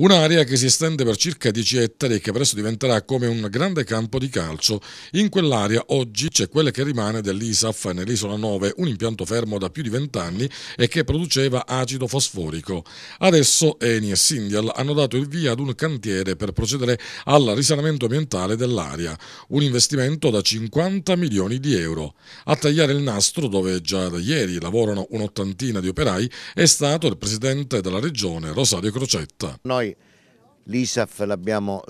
Un'area che si estende per circa 10 ettari e che presto diventerà come un grande campo di calcio. In quell'area oggi c'è quella che rimane dell'ISAF nell'isola 9, un impianto fermo da più di 20 anni e che produceva acido fosforico. Adesso Eni e Sindial hanno dato il via ad un cantiere per procedere al risanamento ambientale dell'area, un investimento da 50 milioni di euro. A tagliare il nastro, dove già da ieri lavorano un'ottantina di operai, è stato il presidente della regione Rosario Crocetta. Noi l'ISAF l'abbiamo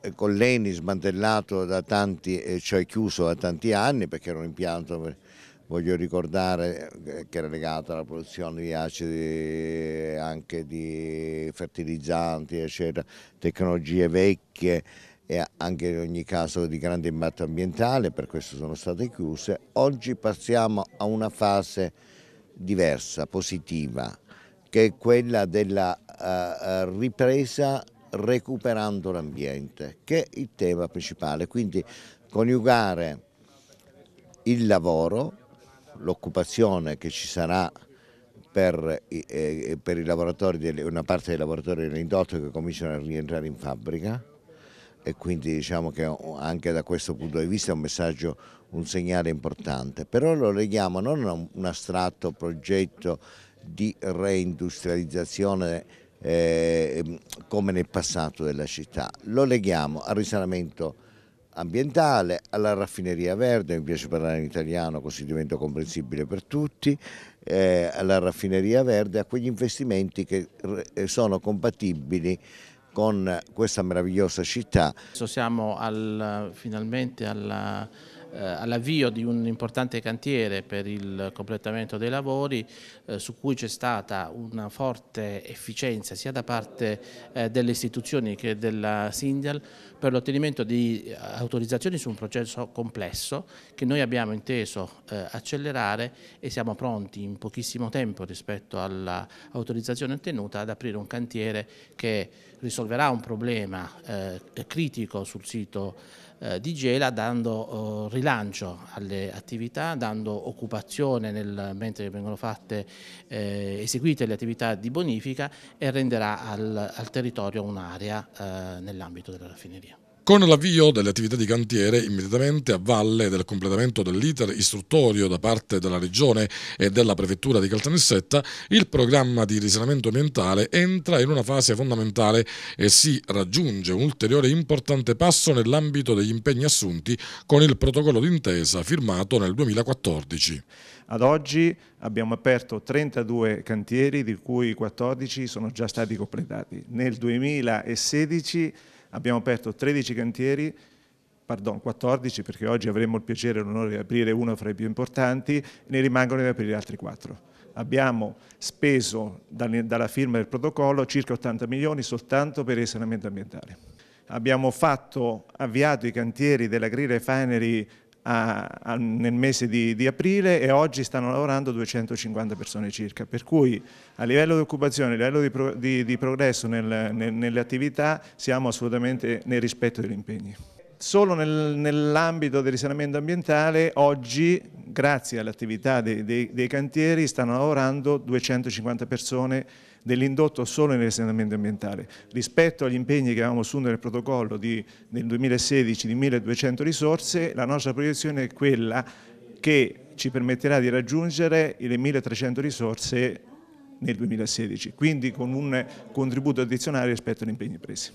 eh, con l'ENI smantellato da tanti, cioè chiuso da tanti anni perché era un impianto, voglio ricordare, eh, che era legato alla produzione di acidi, anche di fertilizzanti, eccetera, tecnologie vecchie e anche in ogni caso di grande impatto ambientale, per questo sono state chiuse. Oggi passiamo a una fase diversa, positiva, che è quella della uh, ripresa recuperando l'ambiente, che è il tema principale. Quindi coniugare il lavoro, l'occupazione che ci sarà per, eh, per delle, una parte dei lavoratori dell'indotto che cominciano a rientrare in fabbrica e quindi diciamo che anche da questo punto di vista è un messaggio, un segnale importante, però lo leghiamo non a un astratto progetto di reindustrializzazione eh, ehm, come nel passato della città. Lo leghiamo al risanamento ambientale, alla raffineria verde, mi piace parlare in italiano così divento comprensibile per tutti, eh, alla raffineria verde, a quegli investimenti che eh, sono compatibili con questa meravigliosa città. Siamo al, finalmente alla eh, all'avvio di un importante cantiere per il completamento dei lavori eh, su cui c'è stata una forte efficienza sia da parte eh, delle istituzioni che della Sindial per l'ottenimento di eh, autorizzazioni su un processo complesso che noi abbiamo inteso eh, accelerare e siamo pronti in pochissimo tempo rispetto all'autorizzazione ottenuta ad aprire un cantiere che risolverà un problema eh, critico sul sito di Gela dando eh, rilancio alle attività, dando occupazione nel, mentre vengono fatte, eh, eseguite le attività di bonifica e renderà al, al territorio un'area eh, nell'ambito della raffineria. Con l'avvio delle attività di cantiere, immediatamente a valle del completamento dell'iter istruttorio da parte della Regione e della Prefettura di Caltanissetta, il programma di risanamento ambientale entra in una fase fondamentale e si raggiunge un ulteriore importante passo nell'ambito degli impegni assunti con il protocollo d'intesa firmato nel 2014. Ad oggi abbiamo aperto 32 cantieri, di cui 14 sono già stati completati. Nel 2016 abbiamo aperto 13 cantieri, pardon, 14 perché oggi avremo il piacere e l'onore di aprire uno fra i più importanti, ne rimangono da aprire altri 4 abbiamo speso dalla firma del protocollo circa 80 milioni soltanto per il risanamento ambientale. Abbiamo fatto, avviato i cantieri della Green Refinery a, a, nel mese di, di, aprile e oggi stanno lavorando 250 persone circa, per cui a livello di occupazione, a livello di, pro, di, di progresso nel, nel, nelle attività siamo assolutamente nel rispetto degli impegni. Solo nel, nell'ambito del risanamento ambientale oggi, grazie all'attività dei, dei, dei, cantieri, stanno lavorando 250 persone dell'indotto solo nel risanamento ambientale. Rispetto agli impegni che avevamo assunto nel protocollo di, nel 2016 di 1200 risorse, la nostra proiezione è quella che ci permetterà di raggiungere le 1300 risorse nel 2016, quindi con un contributo addizionale rispetto agli impegni presi.